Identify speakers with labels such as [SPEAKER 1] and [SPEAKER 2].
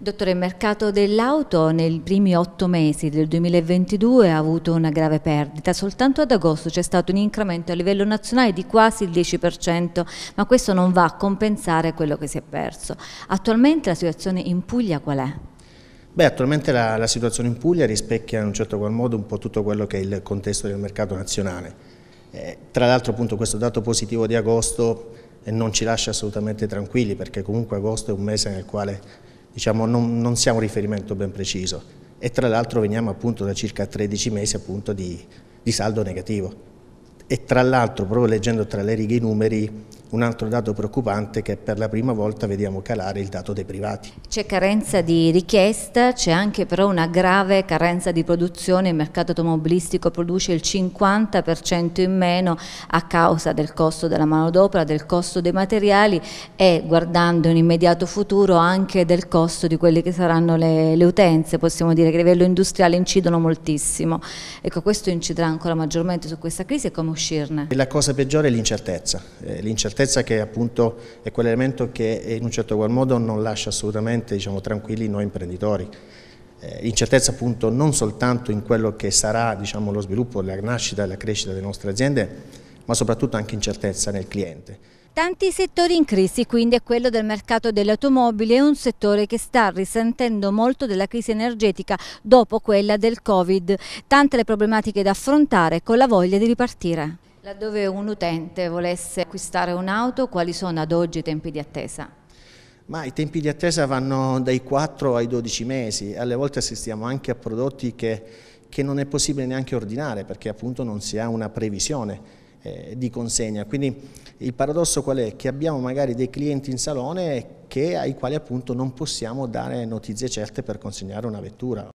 [SPEAKER 1] Dottore, il mercato dell'auto nei primi otto mesi del 2022 ha avuto una grave perdita. Soltanto ad agosto c'è stato un incremento a livello nazionale di quasi il 10%, ma questo non va a compensare quello che si è perso. Attualmente la situazione in Puglia qual è?
[SPEAKER 2] Beh, attualmente la, la situazione in Puglia rispecchia in un certo qual modo un po' tutto quello che è il contesto del mercato nazionale. Eh, tra l'altro appunto questo dato positivo di agosto eh, non ci lascia assolutamente tranquilli perché comunque agosto è un mese nel quale diciamo, non, non siamo un riferimento ben preciso e tra l'altro veniamo appunto da circa 13 mesi appunto di, di saldo negativo e tra l'altro proprio leggendo tra le righe i numeri un altro dato preoccupante è che per la prima volta vediamo calare il dato dei privati.
[SPEAKER 1] C'è carenza di richiesta, c'è anche però una grave carenza di produzione, il mercato automobilistico produce il 50% in meno a causa del costo della manodopera, del costo dei materiali e guardando in immediato futuro anche del costo di quelle che saranno le, le utenze, possiamo dire che a livello industriale incidono moltissimo. Ecco, questo inciderà ancora maggiormente su questa crisi e come uscirne.
[SPEAKER 2] La cosa peggiore è l'incertezza eh, certezza che appunto è quell'elemento che in un certo qual modo non lascia assolutamente diciamo, tranquilli noi imprenditori. Eh, incertezza appunto non soltanto in quello che sarà diciamo, lo sviluppo, la nascita e la crescita delle nostre aziende, ma soprattutto anche incertezza nel cliente.
[SPEAKER 1] Tanti settori in crisi, quindi è quello del mercato delle automobili, è un settore che sta risentendo molto della crisi energetica dopo quella del Covid. Tante le problematiche da affrontare con la voglia di ripartire. Laddove un utente volesse acquistare un'auto, quali sono ad oggi i tempi di attesa?
[SPEAKER 2] Ma i tempi di attesa vanno dai 4 ai 12 mesi, alle volte assistiamo anche a prodotti che, che non è possibile neanche ordinare perché appunto non si ha una previsione eh, di consegna. Quindi il paradosso qual è? Che abbiamo magari dei clienti in salone che, ai quali appunto non possiamo dare notizie certe per consegnare una vettura.